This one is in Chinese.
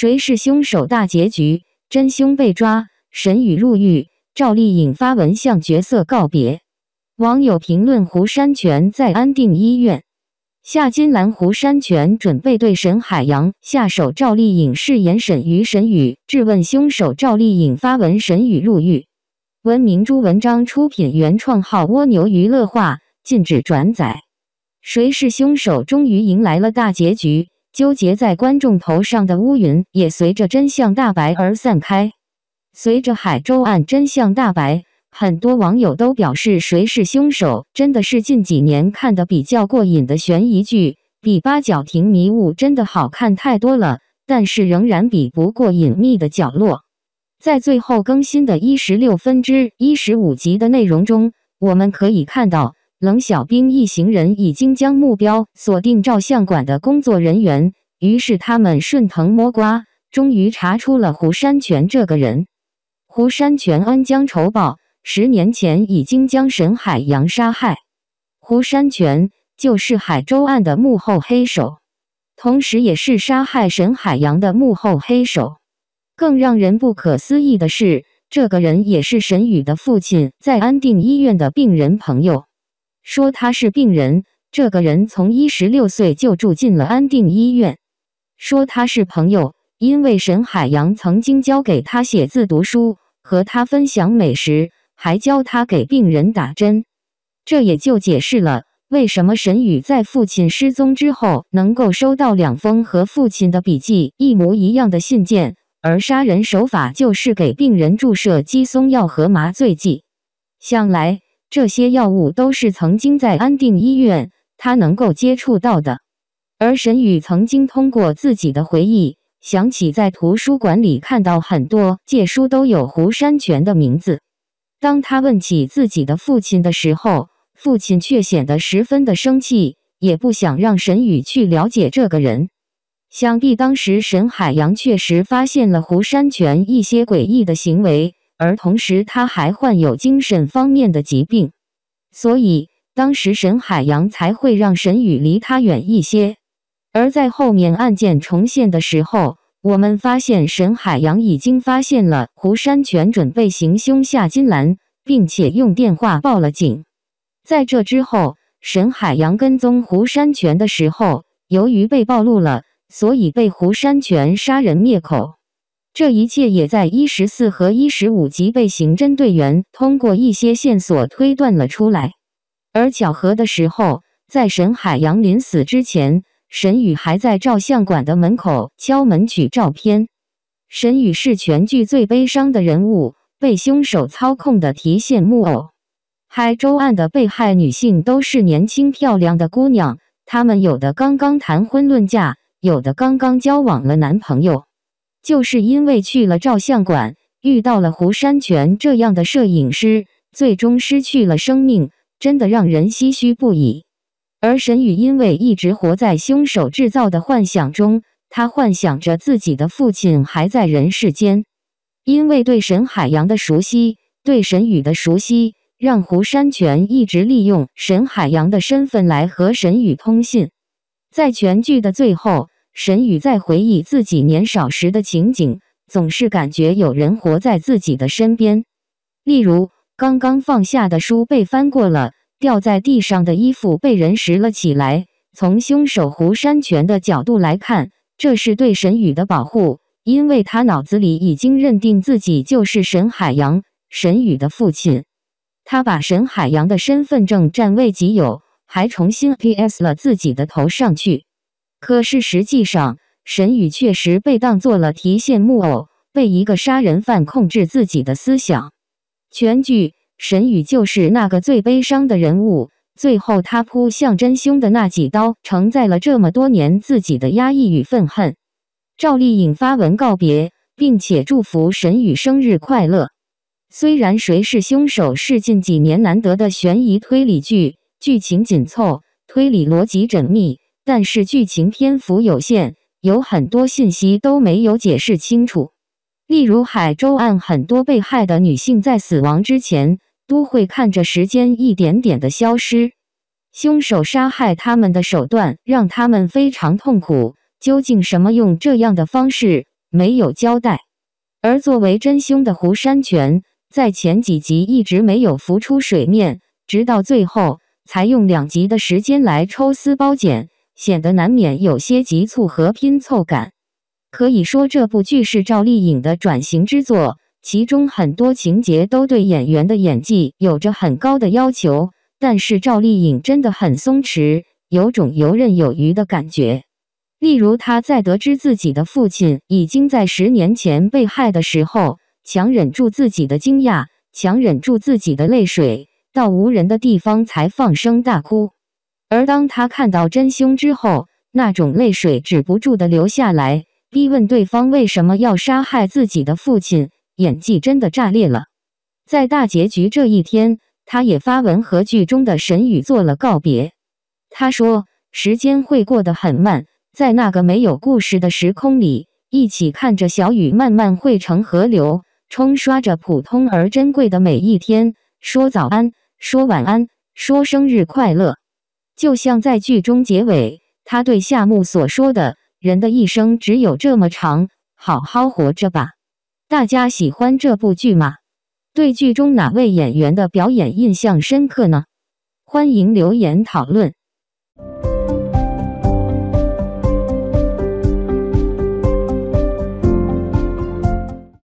谁是凶手？大结局，真凶被抓，沈宇入狱，赵丽颖发文向角色告别。网友评论：胡山泉在安定医院，夏金兰、胡山泉准备对沈海洋下手。赵丽颖饰演沈雨，沈宇，质问凶手。赵丽颖发文：沈宇入狱。文明珠文章出品，原创号蜗牛娱乐化，禁止转载。谁是凶手？终于迎来了大结局。纠结在观众头上的乌云也随着真相大白而散开。随着海州案真相大白，很多网友都表示，《谁是凶手》真的是近几年看的比较过瘾的悬疑剧，比《八角亭迷雾》真的好看太多了。但是仍然比不过《隐秘的角落》。在最后更新的一十六分之一十五集的内容中，我们可以看到。冷小兵一行人已经将目标锁定照相馆的工作人员，于是他们顺藤摸瓜，终于查出了胡山泉这个人。胡山泉恩将仇报，十年前已经将沈海洋杀害。胡山泉就是海州案的幕后黑手，同时也是杀害沈海洋的幕后黑手。更让人不可思议的是，这个人也是沈宇的父亲在安定医院的病人朋友。说他是病人，这个人从一十六岁就住进了安定医院。说他是朋友，因为沈海洋曾经教给他写字、读书，和他分享美食，还教他给病人打针。这也就解释了为什么沈宇在父亲失踪之后能够收到两封和父亲的笔记一模一样的信件，而杀人手法就是给病人注射鸡松药和麻醉剂。想来。这些药物都是曾经在安定医院他能够接触到的，而沈宇曾经通过自己的回忆想起，在图书馆里看到很多借书都有胡山泉的名字。当他问起自己的父亲的时候，父亲却显得十分的生气，也不想让沈宇去了解这个人。想必当时沈海洋确实发现了胡山泉一些诡异的行为。而同时，他还患有精神方面的疾病，所以当时沈海洋才会让沈宇离他远一些。而在后面案件重现的时候，我们发现沈海洋已经发现了胡山泉准备行凶夏金兰，并且用电话报了警。在这之后，沈海洋跟踪胡山泉的时候，由于被暴露了，所以被胡山泉杀人灭口。这一切也在一十四和一十五集被刑侦队员通过一些线索推断了出来。而巧合的时候，在沈海洋临死之前，沈宇还在照相馆的门口敲门取照片。沈宇是全剧最悲伤的人物，被凶手操控的提线木偶。海州案的被害女性都是年轻漂亮的姑娘，她们有的刚刚谈婚论嫁，有的刚刚交往了男朋友。就是因为去了照相馆，遇到了胡山泉这样的摄影师，最终失去了生命，真的让人唏嘘不已。而沈宇因为一直活在凶手制造的幻想中，他幻想着自己的父亲还在人世间。因为对沈海洋的熟悉，对沈宇的熟悉，让胡山泉一直利用沈海洋的身份来和沈宇通信。在全剧的最后。沈宇在回忆自己年少时的情景，总是感觉有人活在自己的身边。例如，刚刚放下的书被翻过了，掉在地上的衣服被人拾了起来。从凶手胡山泉的角度来看，这是对沈宇的保护，因为他脑子里已经认定自己就是沈海洋，沈宇的父亲。他把沈海洋的身份证占为己有，还重新 P.S 了自己的头上去。可是实际上，沈宇确实被当做了提线木偶，被一个杀人犯控制自己的思想。全剧，沈宇就是那个最悲伤的人物。最后他扑向真凶的那几刀，承载了这么多年自己的压抑与愤恨。赵丽颖发文告别，并且祝福沈宇生日快乐。虽然谁是凶手是近几年难得的悬疑推理剧，剧情紧凑，推理逻辑缜密。但是剧情篇幅有限，有很多信息都没有解释清楚。例如，海州案，很多被害的女性在死亡之前都会看着时间一点点的消失，凶手杀害他们的手段让他们非常痛苦。究竟什么用这样的方式，没有交代。而作为真凶的胡山泉，在前几集一直没有浮出水面，直到最后才用两集的时间来抽丝剥茧。显得难免有些急促和拼凑感。可以说，这部剧是赵丽颖的转型之作，其中很多情节都对演员的演技有着很高的要求。但是赵丽颖真的很松弛，有种游刃有余的感觉。例如，她在得知自己的父亲已经在十年前被害的时候，强忍住自己的惊讶，强忍住自己的泪水，到无人的地方才放声大哭。而当他看到真凶之后，那种泪水止不住的流下来，逼问对方为什么要杀害自己的父亲，演技真的炸裂了。在大结局这一天，他也发文和剧中的沈宇做了告别。他说：“时间会过得很慢，在那个没有故事的时空里，一起看着小雨慢慢汇成河流，冲刷着普通而珍贵的每一天，说早安，说晚安，说生日快乐。”就像在剧中结尾，他对夏目所说的人的一生只有这么长，好好活着吧。大家喜欢这部剧吗？对剧中哪位演员的表演印象深刻呢？欢迎留言讨论。